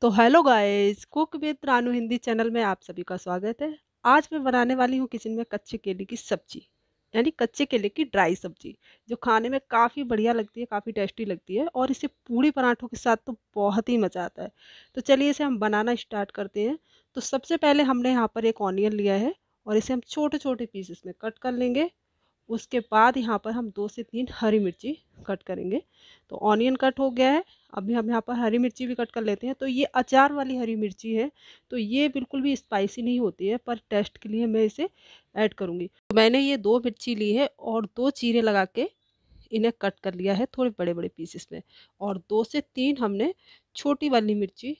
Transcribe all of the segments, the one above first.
तो hello guys cook with Ranu Hindi channel में आप सभी का स्वागत है आज मैं बनाने वाली हूँ किचन में कच्चे केले की सब्जी यानी कच्चे केले की ड्राई सब्जी जो खाने में काफ़ी बढ़िया लगती है काफ़ी टेस्टी लगती है और इसे पूड़ी पराठों के साथ तो बहुत ही मज़ा आता है तो चलिए इसे हम बनाना स्टार्ट करते हैं तो सबसे पहले हमने यहाँ पर एक ऑनियन लिया है और इसे हम छोटे छोटे पीसेस में कट कर लेंगे उसके बाद यहाँ पर हम दो से तीन हरी मिर्ची कट करेंगे तो ऑनियन कट हो गया है अभी हम यहाँ पर हरी मिर्ची भी कट कर लेते हैं तो ये अचार वाली हरी मिर्ची है तो ये बिल्कुल भी स्पाइसी नहीं होती है पर टेस्ट के लिए मैं इसे ऐड करूँगी तो मैंने ये दो मिर्ची ली है और दो चीरे लगा के इन्हें कट कर लिया है थोड़े बड़े बड़े पीसेस में और दो से तीन हमने छोटी वाली मिर्ची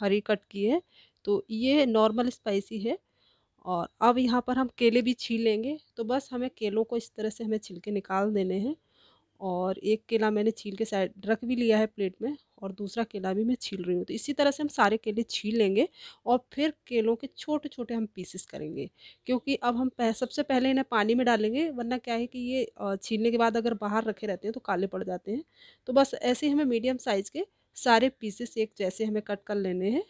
हरी कट की है तो ये नॉर्मल स्पाइसी है और अब यहाँ पर हम केले भी छील लेंगे तो बस हमें केलों को इस तरह से हमें छिलके निकाल देने हैं और एक केला मैंने छील के साइड रख भी लिया है प्लेट में और दूसरा केला भी मैं छील रही हूँ तो इसी तरह से हम सारे केले छील लेंगे और फिर केलों के छोटे छोटे हम पीसेस करेंगे क्योंकि अब हम पह, सबसे पहले इन्हें पानी में डालेंगे वरना क्या है कि ये छीलने के बाद अगर बाहर रखे रहते हैं तो काले पड़ जाते हैं तो बस ऐसे हमें मीडियम साइज़ के सारे पीसेस एक जैसे हमें कट कर लेने हैं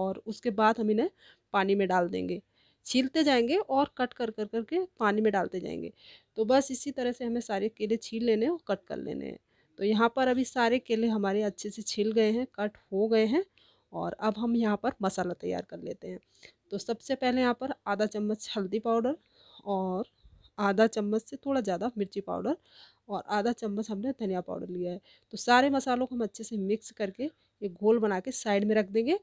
और उसके बाद हम इन्हें पानी में डाल देंगे छीलते जाएंगे और कट कर कर करके पानी में डालते जाएंगे तो बस इसी तरह से हमें सारे केले छील लेने और कट कर लेने हैं तो यहाँ पर अभी सारे केले हमारे अच्छे से छिल गए हैं कट हो गए हैं और अब हम यहाँ पर मसाला तैयार कर लेते हैं तो सबसे पहले यहाँ पर आधा चम्मच हल्दी पाउडर और आधा चम्मच से थोड़ा ज़्यादा मिर्ची पाउडर और आधा चम्मच हमने धनिया पाउडर लिया है तो सारे मसालों को हम अच्छे से मिक्स करके एक घोल बना के साइड में रख देंगे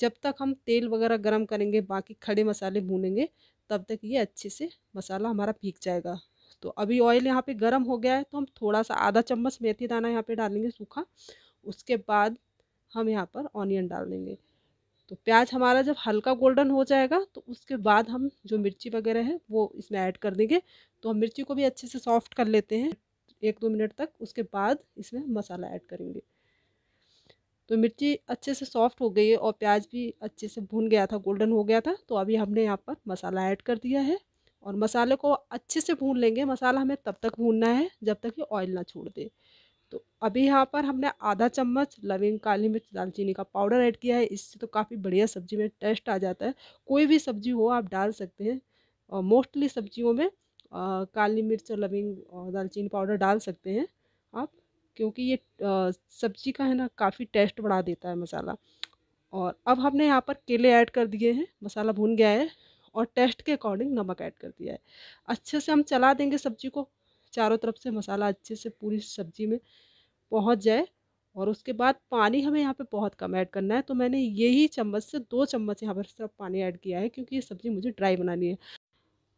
जब तक हम तेल वगैरह गरम करेंगे बाकी खड़े मसाले भूनेंगे तब तक ये अच्छे से मसाला हमारा भीग जाएगा तो अभी ऑयल यहाँ पे गरम हो गया है तो हम थोड़ा सा आधा चम्मच मेथी दाना यहाँ पे डालेंगे सूखा उसके बाद हम यहाँ पर ऑनियन डाल देंगे तो प्याज हमारा जब हल्का गोल्डन हो जाएगा तो उसके बाद हम जो मिर्ची वगैरह है वो इसमें ऐड कर देंगे तो हम मिर्ची को भी अच्छे से सॉफ्ट कर लेते हैं एक दो मिनट तक उसके बाद इसमें मसाला ऐड करेंगे तो मिर्ची अच्छे से सॉफ्ट हो गई है और प्याज भी अच्छे से भून गया था गोल्डन हो गया था तो अभी हमने यहाँ पर मसाला ऐड कर दिया है और मसाले को अच्छे से भून लेंगे मसाला हमें तब तक भूनना है जब तक ये ऑयल ना छोड़ दे तो अभी यहाँ पर हमने आधा चम्मच लविंग काली मिर्च दालचीनी का पाउडर ऐड किया है इससे तो काफ़ी बढ़िया सब्ज़ी में टेस्ट आ जाता है कोई भी सब्ज़ी हो आप डाल सकते हैं और मोस्टली सब्जियों में आ, काली मिर्च और लविंग और दालचीनी पाउडर डाल सकते हैं आप क्योंकि ये सब्ज़ी का है ना काफ़ी टेस्ट बढ़ा देता है मसाला और अब हमने यहाँ पर केले ऐड कर दिए हैं मसाला भून गया है और टेस्ट के अकॉर्डिंग नमक ऐड कर दिया है अच्छे से हम चला देंगे सब्ज़ी को चारों तरफ से मसाला अच्छे से पूरी सब्ज़ी में पहुँच जाए और उसके बाद पानी हमें यहाँ पे बहुत कम ऐड करना है तो मैंने यही चम्मच से दो चम्मच यहाँ पर सिर्फ पानी ऐड किया है क्योंकि ये सब्ज़ी मुझे ड्राई बनानी है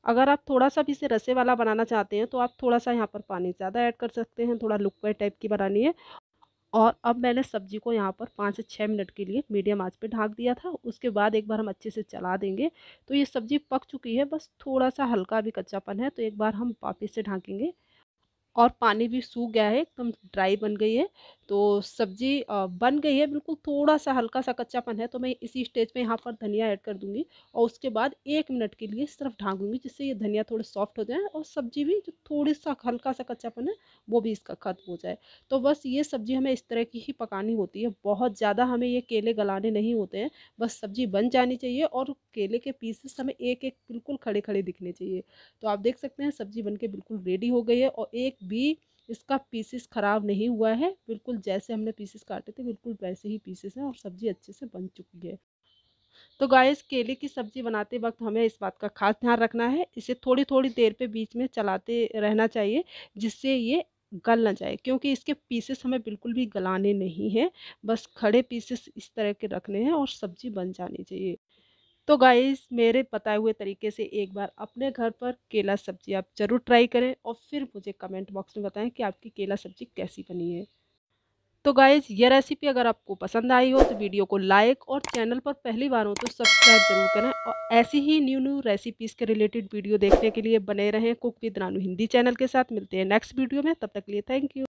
अगर आप थोड़ा सा भी इसे रसे वाला बनाना चाहते हैं तो आप थोड़ा सा यहाँ पर पानी ज़्यादा ऐड कर सकते हैं थोड़ा लुकवे टाइप की बनानी है और अब मैंने सब्जी को यहाँ पर पाँच से छः मिनट के लिए मीडियम आंच पे ढाँक दिया था उसके बाद एक बार हम अच्छे से चला देंगे तो ये सब्ज़ी पक चुकी है बस थोड़ा सा हल्का भी कच्चापन है तो एक बार हम वापिस से ढाँकेंगे और पानी भी सूख गया है एकदम ड्राई बन गई है तो सब्ज़ी बन गई है बिल्कुल थोड़ा सा हल्का सा कच्चापन है तो मैं इसी स्टेज पे यहाँ पर धनिया ऐड कर दूँगी और उसके बाद एक मिनट के लिए सिर्फ ढाँक जिससे ये धनिया थोड़े सॉफ्ट हो जाए और सब्ज़ी भी जो थोड़ी सा हल्का सा कच्चापन है वो भी इसका खत्म हो जाए तो बस ये सब्ज़ी हमें इस तरह की ही पकानी होती है बहुत ज़्यादा हमें ये केले गलाने नहीं होते हैं बस सब्ज़ी बन जानी चाहिए और केले के पीसेस हमें एक एक बिल्कुल खड़े खड़े दिखने चाहिए तो आप देख सकते हैं सब्ज़ी बन बिल्कुल रेडी हो गई है और एक भी इसका पीसेस ख़राब नहीं हुआ है बिल्कुल जैसे हमने पीसेस काटे थे बिल्कुल वैसे ही पीसेस हैं और सब्ज़ी अच्छे से बन चुकी है तो गाइस केले की सब्ज़ी बनाते वक्त हमें इस बात का खास ध्यान रखना है इसे थोड़ी थोड़ी देर पे बीच में चलाते रहना चाहिए जिससे ये गल ना जाए क्योंकि इसके पीसेस हमें बिल्कुल भी गलाने नहीं हैं बस खड़े पीसेस इस तरह के रखने हैं और सब्ज़ी बन जानी चाहिए तो गाइस मेरे बताए हुए तरीके से एक बार अपने घर पर केला सब्जी आप ज़रूर ट्राई करें और फिर मुझे कमेंट बॉक्स में बताएं कि आपकी केला सब्जी कैसी बनी है तो गाइज़ ये रेसिपी अगर आपको पसंद आई हो तो वीडियो को लाइक और चैनल पर पहली बार हो तो सब्सक्राइब जरूर करें और ऐसी ही न्यू न्यू रेसिपीज़ के रिलेटेड वीडियो देखने के लिए बने रहें cook with Ranu Hindi channel के साथ मिलते हैं नेक्स्ट वीडियो में तब तक लिए थैंक यू